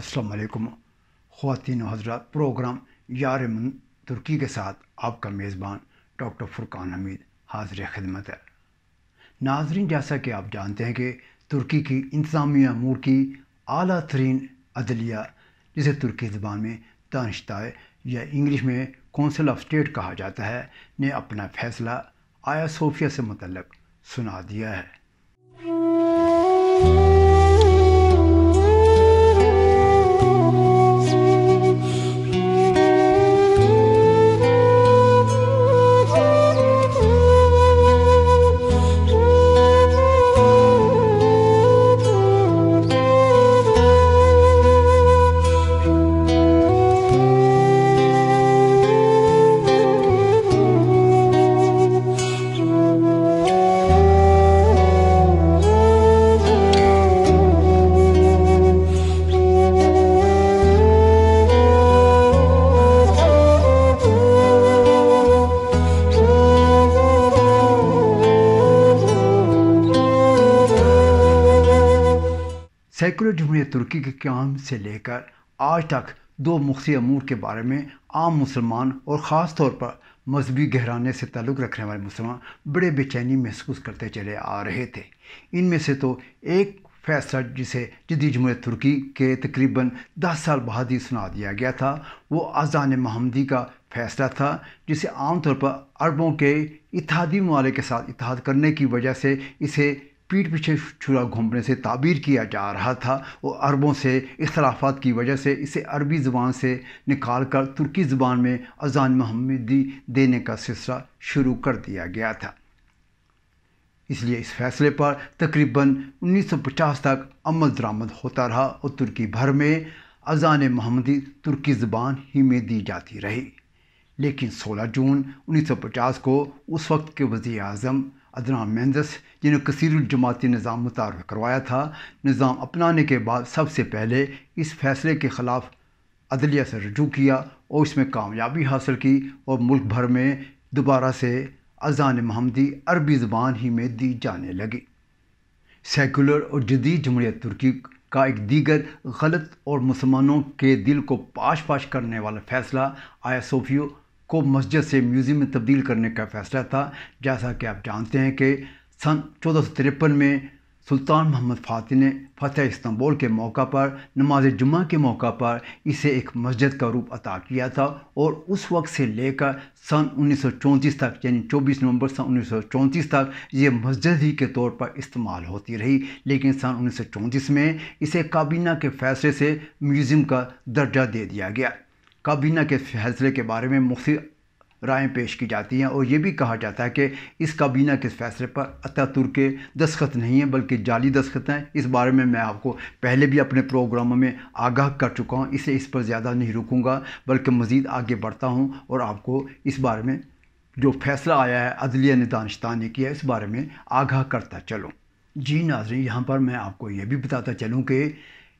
वालेकुम ख़वान हजरत प्रोग्राम यार तुर्की के साथ आपका मेज़बान डॉक्टर फुरकान हमीद हाजिर खिदमत है नाजरीन जैसा कि आप जानते हैं कि तुर्की की इंतज़ामिया अमूर की अली तरीन अदलिया जिसे तुर्की ज़बान में दानशताए या इंग्लिश में कौंसिल ऑफ स्टेट कहा जाता है ने अपना फ़ैसला आया सोफिया से मतलब सुना दिया है सेकुलर जमहूरियत तुर्की के क्याम से लेकर आज तक दो मुख्य अमूर के बारे में आम मुसलमान और ख़ास तौर पर मजहबी गहराने से ताल्लुक़ रखने वाले मुसलमान बड़े बेचैनी महसूस करते चले आ रहे थे इनमें से तो एक फैसला जिसे जदी जमूर तुर्की के तकरीबन दस साल बाद ही सुना दिया गया था वो अजान महमदी का फैसला था जिसे आमतौर पर अरबों के इतिहादी ममालिक के साथ इतिहाद करने की वजह से इसे पीठ पीछे छुरा घूमने से ताबीर किया जा रहा था और अरबों से इख्लाफात की वजह से इसे अरबी ज़बान से निकाल कर तुर्की ज़बान में अजान महमदी देने का सिलसिला शुरू कर दिया गया था इसलिए इस फैसले पर तकरीबन 1950 तक अमल दरामद होता रहा और तुर्की भर में अजान महमदी तुर्की ज़बान ही में दी जाती रही लेकिन 16 जून 1950 को उस वक्त के वज़ी अजम अदनान मेंदस जिन्हें कसीरुल जमाती निज़ाम मुतारफ़ करवाया था निज़ाम अपनाने के बाद सबसे पहले इस फैसले के ख़िलाफ़ अदलिया से रजू किया और इसमें कामयाबी हासिल की और मुल्क भर में दोबारा से अजान महमदी अरबी ज़बान ही में दी जाने लगी सेकुलर और जदीद जमहूरियत तुर्की का एक दीगर गलत और मुसलमानों के दिल को पाश पाश करने वाला फ़ैसला आया सोफियो को मस्जिद से म्यूज़ियम में तब्दील करने का फैसला था जैसा कि आप जानते हैं कि सन चौदह में सुल्तान मोहम्मद फातह ने फतेह इस्तांबुल के मौका पर नमाज जुमा के मौका पर इसे एक मस्जिद का रूप अता किया था और उस वक्त से लेकर सन उन्नीस तक यानी 24 नवंबर सन उन्नीस तक ये मस्जिद ही के तौर पर इस्तेमाल होती रही लेकिन सन उन्नीस में इसे काबीना के फैसले से म्यूज़ियम का दर्जा दे दिया गया काबीना के फैसले के बारे में मुख्य राय पेश की जाती हैं और ये भी कहा जाता है कि इस काबीना के फैसले पर अतातुर के दस्खत नहीं हैं बल्कि जाली दस्खत हैं इस बारे में मैं आपको पहले भी अपने प्रोग्रामों में आगाह कर चुका हूँ इसे इस पर ज़्यादा नहीं रुकूँगा बल्कि मज़ीद आगे बढ़ता हूँ और आपको इस बारे में जो फैसला आया है अदलिया ने दानशता ने किया इस बारे में आगाह करता चलूँ जी नाजरी यहाँ पर मैं आपको ये भी बताता चलूँ कि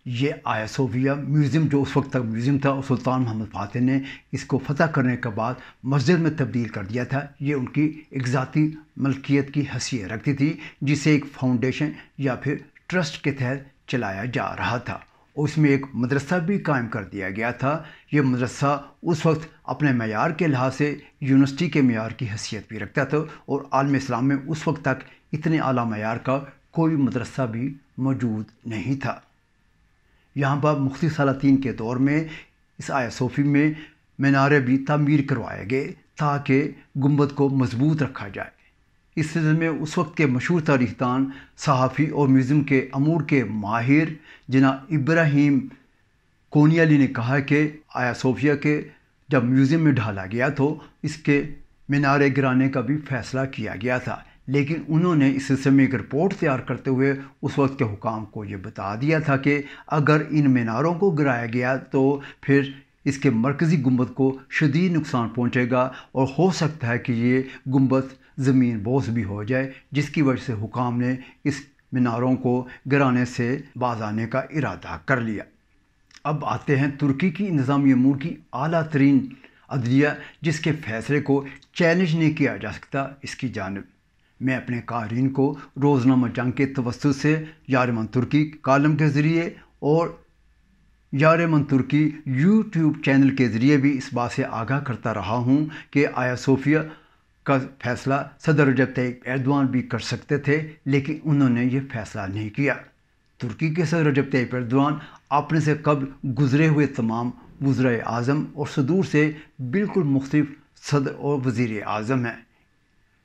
ये आया सोफिया म्यूज़ियम जो उस वक्त तक म्यूज़ियम था सुल्तान मोहम्मद फातह ने इसको फतह करने के बाद मस्जिद में तब्दील कर दिया था ये उनकी एक ज़ाती मलकियत की हसीियत रखती थी जिसे एक फाउंडेशन या फिर ट्रस्ट के तहत चलाया जा रहा था उसमें एक मदरसा भी कायम कर दिया गया था यह मदरसा उस वक्त अपने मैार के लिहाज से यूनिवर्सिटी के मैार की हैसियत भी रखता था और आलम इस्लाम में उस वक्त तक इतने अली मैार का कोई मदरसा भी मौजूद नहीं था यहाँ पर मुख्त सलातीन के दौर में इस आया सोफ़ी में मीनारे भी तमीर करवाए गए ताकि गुम्बद को मजबूत रखा जाए इस सिलसिले में उस वक्त के मशहूर तारीखदान सहाफ़ी और म्यूज़ियम के अमूर के माहिर जना इब्राहिम कोनियाली ने कहा कि आया सोफिया के जब म्यूज़ियम में ढाला गया तो इसके मीनारे गिराने का भी फैसला किया गया था लेकिन उन्होंने इस सिलसिले में एक रिपोर्ट तैयार करते हुए उस वक्त के हुकाम को ये बता दिया था कि अगर इन मीनारों को गिराया गया तो फिर इसके मरकज़ी गुम्बद को शदीद नुकसान पहुँचेगा और हो सकता है कि ये गुम्बद ज़मीन बोस भी हो जाए जिसकी वजह से हुकाम ने इस मीनारों को गिराने से बाज आने का इरादा कर लिया अब आते हैं तुर्की की इंतज़ामी अमूर की अली तरीन अदलिया जिसके फैसले को चैलेंज नहीं किया जा सकता इसकी जानब मैं अपने कारीन को रोज़नामा जंग के तवस्त से यार तुर्की कॉलम के ज़रिए और यार तुर्की यूट्यूब चैनल के ज़रिए भी इस बात से आगाह करता रहा हूँ कि आया सोफिया का फैसला सदर जब तक एरदवान भी कर सकते थे लेकिन उन्होंने ये फैसला नहीं किया तुर्की के सदर जब तय एर्दवान अपने से कब गुजरे हुए तमाम वज्र अजम और सदूर से बिल्कुल मुख्तफ सदर और वज़ी अजम हैं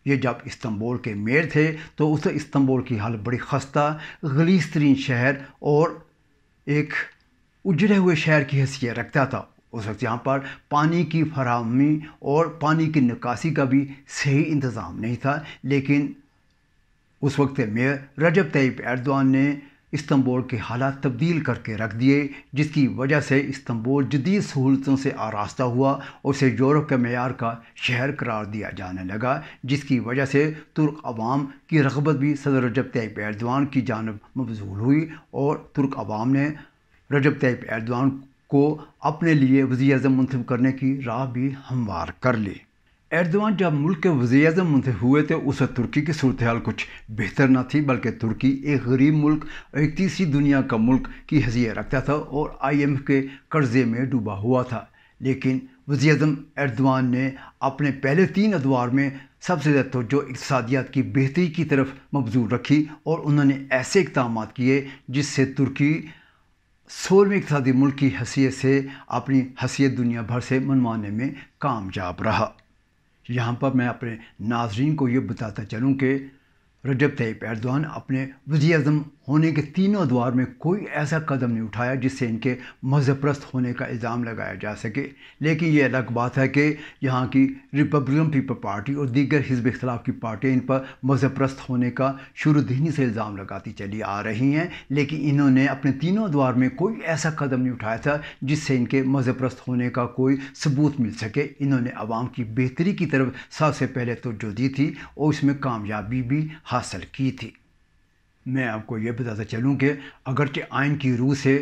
ये जब इस्तंबोल के मेयर थे तो उसे इस्तंबोल की हालत बड़ी खस्ता गलीस तरीन शहर और एक उजड़े हुए शहर की हैसियत रखता था उस वक्त यहाँ पर पानी की फरहमी और पानी की निकासी का भी सही इंतज़ाम नहीं था लेकिन उस वक्त मेयर रजब तैयब एरदवान ने इस्तंबोल के हालात तब्दील करके रख दिए जिसकी वजह से इस्तंबोल जदीद सहूलतों से आरास्ता हुआ और उसे यूरोप के मैार का शहर करार दिया जाने लगा जिसकी वजह से तुर्क अवाम की रगबत भी सदर रजब तैयब एरदवान की जानब मबजूल हुई और तुर्क अवाम ने रजब तैयब एरदवान को अपने लिए वजी अजम मंतब करने की राह भी हमवार कर ली एर्दवान जब मुल्क के वजी अजम मुंतब हुए थे उस वक्त तुर्की की सूरत हाल कुछ बेहतर ना थी बल्कि तुर्की एक गरीब मुल्क एक तीसरी दुनिया का मुल्क की हजिया रखता था और आई एम के कर्जे में डूबा हुआ था लेकिन वजी अजम एर्दवान ने अपने पहले तीन अदवार में सबसे ज़्यादा तोजो इकतसादियात की बेहतरी की तरफ मबजूर रखी और उन्होंने ऐसे इकदाम किए जिससे तुर्की सोलहवें इकतदी मुल्क की हसीियत से अपनी हसीियत दुनिया भर से मनवाने में कामयाब रहा यहाँ पर मैं अपने नाजरन को ये बताता चलूँ कि रजब तैयब एर्दोन अपने वजी अजम होने के तीनों द्वार में कोई ऐसा कदम नहीं उठाया जिससे इनके मजहप्रस्त होने का इल्ज़ाम लगाया जा सके लेकिन ये अलग बात है कि यहाँ की रिपब्लिकन पीपल पार्टी और दीगर हिजब इख्तलाफ की पार्टियाँ इन पर मजहप्रस्त होने का शुरू दिन से इल्ज़ाम लगाती चली आ रही हैं लेकिन इन्होंने अपने तीनों द्वार में कोई ऐसा कदम नहीं उठाया था जिससे इनके मजहप्रस्त होने का कोई सबूत मिल सके इन्होंने आवाम की बेहतरी की तरफ सबसे पहले तोजो दी थी और इसमें कामयाबी भी हासिल की थी मैं आपको यह बताता चलूँ कि अगरचे आयन की रूह से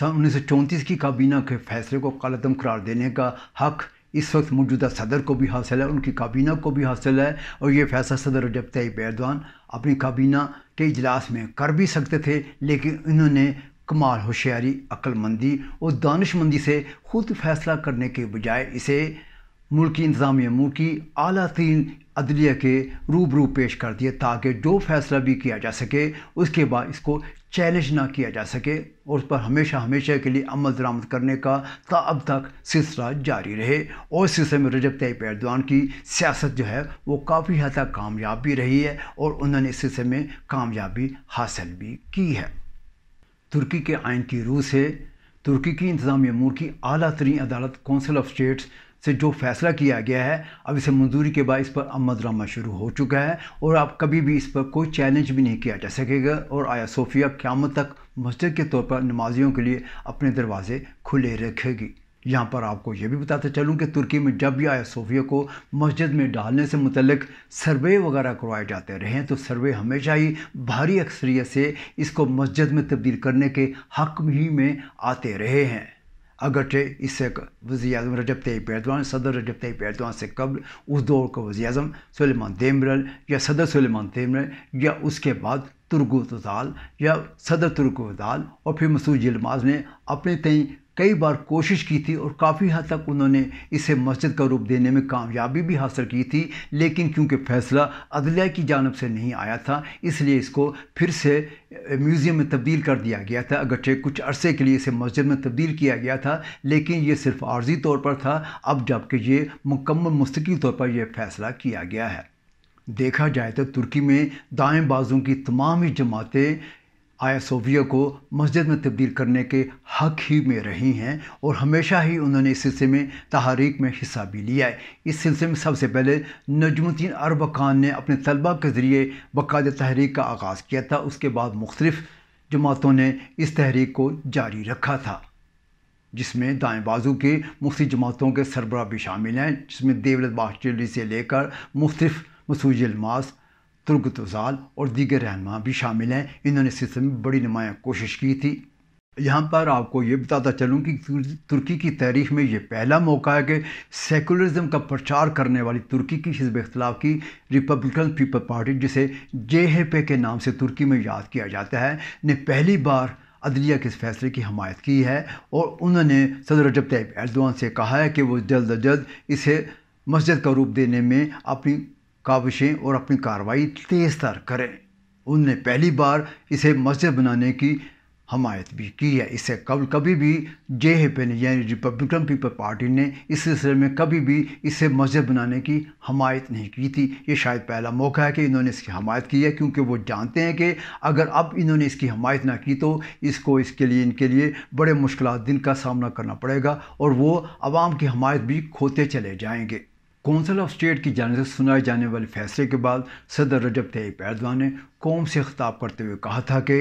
सन उन्नीस की काबीना के फैसले को कालदम करार देने का हक इस वक्त मौजूदा सदर को भी हासिल है उनकी काबीना को भी हासिल है और ये फैसला सदर रजब तैयब एरदान अपनी काबीना के इजलास में कर भी सकते थे लेकिन इन्होंने कमाल होशियारी अक्लमंदी और दानशमंदी से खुद फैसला करने के बजाय इसे मुल्की इंतजामिया मुल्की की अली तीन अदलिया के रूबरू पेश कर दिए ताकि जो फैसला भी किया जा सके उसके बाद इसको चैलेंज ना किया जा सके और उस पर हमेशा हमेशा के लिए अमल दरामद करने का का अब तक सिलसिला जारी रहे और सिलसिले में रजब तैयब एर्दवान की सियासत जो है वो काफ़ी हद तक कामयाब भी रही है और उन्होंने इस सिलसिले में कामयाबी हासिल भी की है तुर्की के आइन की रूह से तुर्की की इंतजामिया अमूर की अली तरीन अदालत कौंसिल ऑफ स्टेट्स से जो फैसला किया गया है अब इसे मंजूरी के बाद इस पर अमल ड्रामा शुरू हो चुका है और अब कभी भी इस पर कोई चैलेंज भी नहीं किया जा सकेगा और आया सोफिया क्यामत तक मस्जिद के तौर पर नमाजियों के लिए अपने दरवाजे खुले रखेगी यहाँ पर आपको यह भी बताते चलूँ कि तुर्की में जब भी आया सोफिया को मस्जिद में डालने से मुतलक सर्वे वगैरह करवाए जाते रहे तो सर्वे हमेशा ही भारी अक्सरियत से इसको मस्जिद में तब्दील करने के हक ही में आते रहे हैं अगरचे इससे वजी अजम रजब तैब एर्दवान सदर रजब तैब एर्दवान से कबल उस दौर का वजी अजम सलेमान देमरल या सदर सलेमान देमरल या उसके बाद तुर्गुदाल या सदर तुर्गुदाल और फिर मसूद यलमाज ने अपने तई कई बार कोशिश की थी और काफ़ी हद तक उन्होंने इसे मस्जिद का रूप देने में कामयाबी भी हासिल की थी लेकिन क्योंकि फैसला अदलिया की जानब से नहीं आया था इसलिए इसको फिर से म्यूज़ियम में तब्दील कर दिया गया था अगरचे कुछ अरसे के लिए इसे मस्जिद में तब्दील किया गया था लेकिन ये सिर्फ आर्जी तौर पर था अब जबकि ये मुकम्मल मुस्तकिल तौर पर यह फैसला किया गया है देखा जाए तो तुर्की में दाएं बाजों की तमाम ही जमातें आया सोविया को मस्जिद में तब्दील करने के हक ही में रही हैं और हमेशा ही उन्होंने इस सिलसिले में तहरीक में हिस्सा भी लिया है इस सिलसिले में सबसे पहले नजमुद्दीन अरब खान ने अपने तलबा के ज़रिए बकायद तहरीक का आगाज़ किया था उसके बाद मुख्तलिफ़ जमातों ने इस तहरीक को जारी रखा था जिसमें दाएँ बाजू के मुख्त जमातों के सरबरा भी शामिल हैं जिसमें देवलत बाश से लेकर मुख्तफ मसूज अलमास तुर्क तजाल और दीगर रहनमा भी शामिल हैं इन्होंने इस सिलसिले में बड़ी नुमाया कोशिश की थी यहाँ पर आपको ये बताता चलूँ कि तुर्की की तारीख में ये पहला मौका है कि सेकुलरिज्म का प्रचार करने वाली तुर्की की हिजब इख्तलाफ की रिपब्लिकन पीपल पार्टी जिसे जे हे पे के नाम से तुर्की में याद किया जाता है ने पहली बार अदलिया के इस फैसले की हमायत की है और उन्होंने सदर रजब तैयब एरदवान से कहा है कि वो जल्द अज जल्द इसे मस्जिद का रूप देने में अपनी काविशें और अपनी कार्रवाई तेज़ तर करें उनने पहली बार इसे मस्जिद बनाने की हमायत भी की है इससे कब कभी भी जे पे यानी रिपब्लिकन पीपल पार्टी ने इस सिलसिले में कभी भी इसे मस्जिद बनाने की हमायत नहीं की थी ये शायद पहला मौका है कि इन्होंने इसकी हमायत की है क्योंकि वो जानते हैं कि अगर अब इन्होंने इसकी हमायत ना की तो इसको इसके लिए इनके लिए बड़े मुश्किल दिन का सामना करना पड़ेगा और वो आवाम की हमायत भी खोते चले जाएँगे कौंसल ऑफ स्टेट की जानब से सुनाए जाने वाले फैसले के बाद सदर रजब तैयब एर्दवान ने कौम से खिताब करते हुए कहा था कि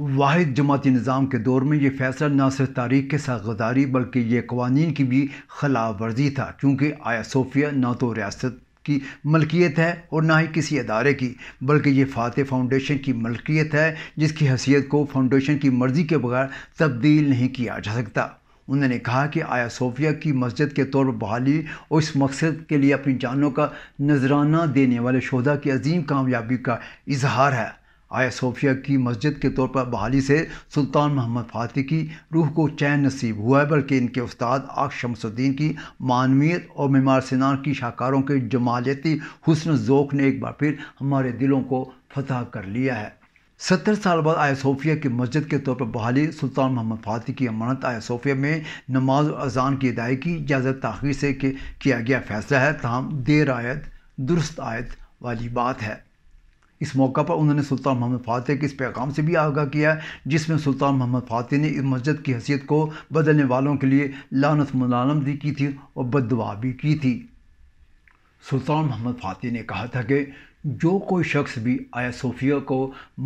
वाद जमाती निज़ाम के दौर में यह फैसला न सिर्फ तारीख के साथ गदारी बल्कि ये कवानीन की भी खिलाफ वर्जी था क्योंकि आया सोफिया न तो रियासत की मलकियत है और ना ही किसी अदारे की बल्कि ये फातह फाउंडेशन की मलकियत है जिसकी हैसियत को फाउंडेशन की मर्ज़ी के बगैर तब्दील नहीं किया जा सकता उन्होंने कहा कि आया सोफिया की मस्जिद के तौर पर बहाली और इस मकसद के लिए अपनी जानों का नजराना देने वाले शोधा की अजीम कामयाबी का इजहार है आया सोफिया की मस्जिद के तौर पर बहाली से सुल्तान मोहम्मद फातह की रूह को चैन नसीब हुआ है बल्कि इनके उस्ताद आक शमसुद्दीन की मानवीय और मीमार सिनार की शाहकारों के जमालियती हुसन जोक ने एक बार फिर हमारे दिलों को फतह कर लिया है सत्तर साल बाद आया सोफिया की मस्जिद के तौर पर बहाली सुल्तान मोहम्मद फातिह की अमानत आया सोफिया में नमाज और अजान की अदायगी इजाज़त तखीर से किया गया फैसला है तहम देर आयत दुरुस्त आयत वाली बात है इस मौका पर उन्होंने सुल्तान मोहम्मद फातह के इस पैगाम से भी आगाह किया जिसमें सुल्तान मोहम्मद फातह ने इस मस्जिद की हैसियत को बदलने वालों के लिए लानत मुलानम भी की थी और बदवा भी की थी सुल्तान मोहम्मद फातह ने कहा था कि जो कोई शख्स भी आया सोफिया को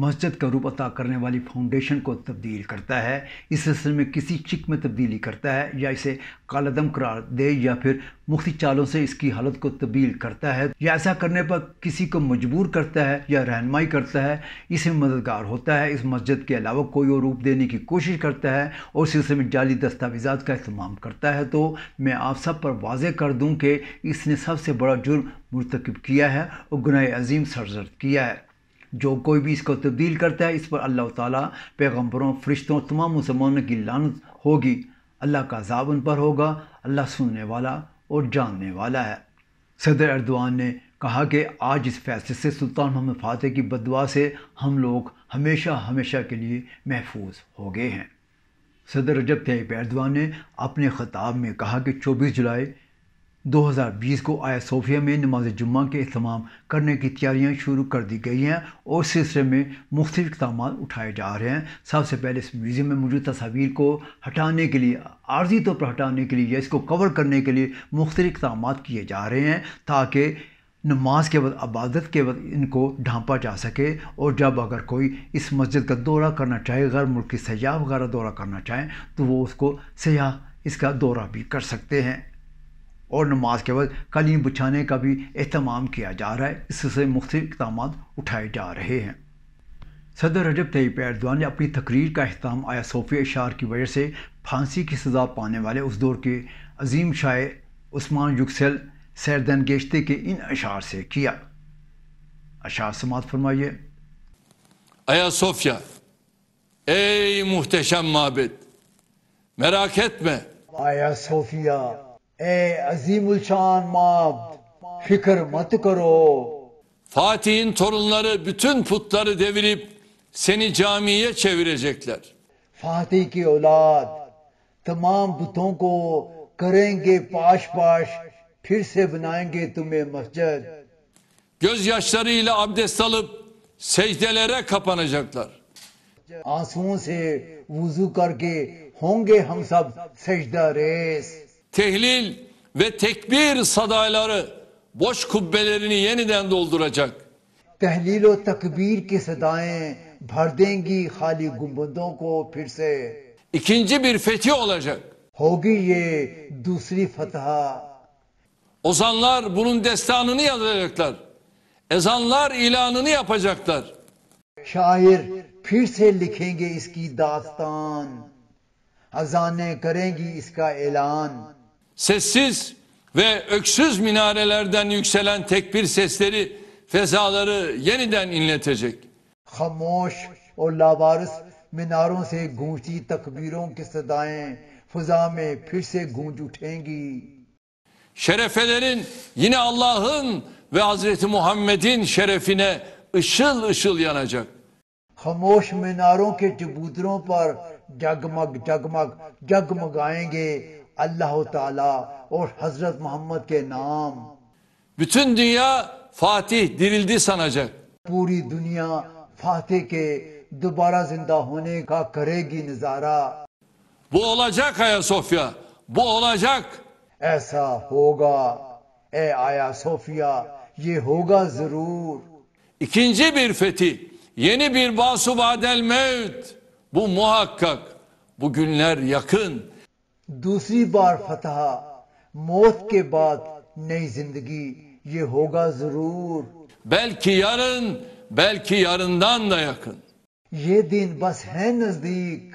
मस्जिद का रूप अता करने वाली फाउंडेशन को तब्दील करता है इस सिलसिले में किसी चिक में तब्दीली करता है या इसे कालदम करार दे या फिर मुख्त चालों से इसकी हालत को तब्दील करता है या ऐसा करने पर किसी को मजबूर करता है या रहनमाई करता है इसमें मददगार होता है इस मस्जिद के अलावा कोई और रूप देने की कोशिश करता है और सिलसिले में जाली दस्तावेजा का इस्तेमाल करता है तो मैं आप सब पर वाज़ कर दूँ कि इसने सबसे बड़ा जुर्म मरतकब किया है और गुनाह अजीम सरजर्द किया है जो कोई भी इसको तब्दील करता है इस पर अल्लाह ताली पैगम्बरों फरिश्तों तमाम मुसलमानों की लानत होगी अल्लाह का जाबन पर होगा अल्लाह सुनने वाला और जानने वाला है सदर अरदवान ने कहा कि आज इस फैसले से सुल्तान मोहम्मद फातह की बदवा से हम लोग हमेशा हमेशा के लिए महफूज हो गए हैं सदर रजब तैयब अर्दवान ने अपने ख़ताब में कहा कि 24 जुलाई 2020 को आया सोफिया में नमाज जुम्मा के अहतमाम करने की तैयारियां शुरू कर दी गई हैं और सिलसिले में मुख्त इकदाम उठाए जा रहे हैं सबसे पहले इस म्यूज़ियम में मौजूद तस्वीर को हटाने के लिए आर्जी तौर पर हटाने के लिए या इसको कवर करने के लिए मुख्त इकदाम किए जा रहे हैं ताकि नमाज के बाद आबादत के बाद इनको ढांपा जा सके और जब अगर कोई इस मस्जिद का दौरा करना चाहे गैर मुल्क की सयाह वगैरह दौरा करना चाहें तो वो उसको सयाह इसका दौरा भी कर सकते हैं और नमाज के बाद कलीन बिछाने का भी अहतमाम किया जा रहा है इससे मुख्त इकदाम उठाए जा रहे हैं सदर रजब तैयब एर्दवान ने अपनी तकरीर का अहतमाम आया सोफिया इशार की वजह से फांसी की सज़ा पाने वाले उस दौर के अजीम शाये उस्मान युक्सल सैरदन गेश्ते के इन अशार से किया अशार समात फरमाइए आया सोफिया ए मुहतम माबिद मेरा खेत में आया Sophia Ey azimul şan mabd, fikir mat karo. Fatih'in torunları bütün putları devirip seni camiye çevirecekler. Fatih ki evlad, tamam puton ko karenge paş paş, fir se banayenge tumhe masjid. Gözyaşlarıyla abdest alıp secdelere kapanacaklar. Ansuun se vuzu karke honge hum sab secda reis tehlil ve tekbir sadaları boş kubbelerini yeniden dolduracak. Tehlil ve tekbir ki sadayeं भर देंगी खाली गुंबदों को फिर İkinci bir fetih olacak. होगी ये दूसरी फतह Ozanlar bunun destanını yazacaklar. Ezanlar ilanını yapacaklar. Şair फिर से लिखेंगे इसकी दास्तान हजाने karengi iska ilan. Sessiz ve öksüz minarelerden yükselen tekbir sesleri fezaları yeniden inletecek. Hamoş o lavaris minaroं से गूंजी तकबीरों की सदाएं फजा में फिर से गूंज उठेंगी. Şerefelerin yine Allah'ın ve Hazreti Muhammed'in şerefine ışıl ışıl yanacak. Hamoş minaroं के चबूतरों पर जगमग जगमग जगमगाएंगे Allah Teala और Hazret Muhammed के नाम Bütün dünya Fatih dirildi sanacak. Puri dünya फातह के दोबारा जिंदा होने का करेगी नजारा Bu olacak Ayasofya. Bu olacak. Esa होगा E Ayasofya. सोफिया ये होगा İkinci bir fetih. Yeni bir basu Basubadel Mevt. Bu muhakkak. Bu günler yakın. दूसरी बार फतह मौत के बाद नई जिंदगी ये होगा जरूर belki yarın belki yarından da yakın ये दिन बस है नजदीक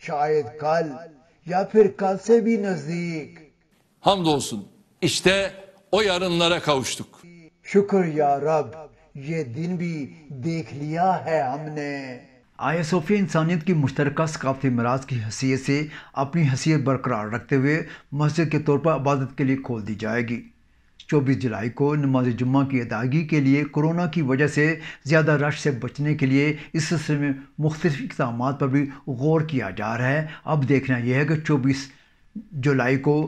शायद कल या फिर कल से भी नजदीक hamdolsun işte o yarınlara kavuştuk शुक्र या रब ये दिन भी देख लिया है हमने आया सोफिया इंसानियत की मुश्तरक सकाफती मराज की हैसियत से अपनी हसीियत बरकरार रखते हुए मस्जिद के तौर पर आबादत के लिए खोल दी जाएगी चौबीस जुलाई को नमाज जुम्मा की अदायगी के लिए कोरोना की वजह से ज़्यादा रश से बचने के लिए इस सिलसिले में मुख्तफ इकदाम पर भी गौर किया जा रहा है अब देखना यह है कि चौबीस जुलाई को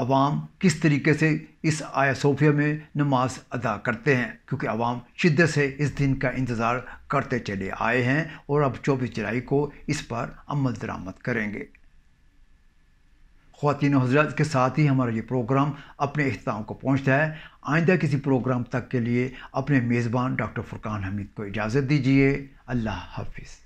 अवाम किस तरीके से इस आया सोफिया में नमाज अदा करते हैं क्योंकि अवाम शिद्दत से इस दिन का इंतज़ार करते चले आए हैं और अब चौबीस जुलाई को इस पर अमल दरामद करेंगे ख़वान हजरत के साथ ही हमारा ये प्रोग्राम अपने अख्ताम को पहुँचता है आइंदा किसी प्रोग्राम तक के लिए अपने मेज़बान डॉक्टर फ़ुरकान हमीद को इजाज़त दीजिए अल्लाह हाफिज़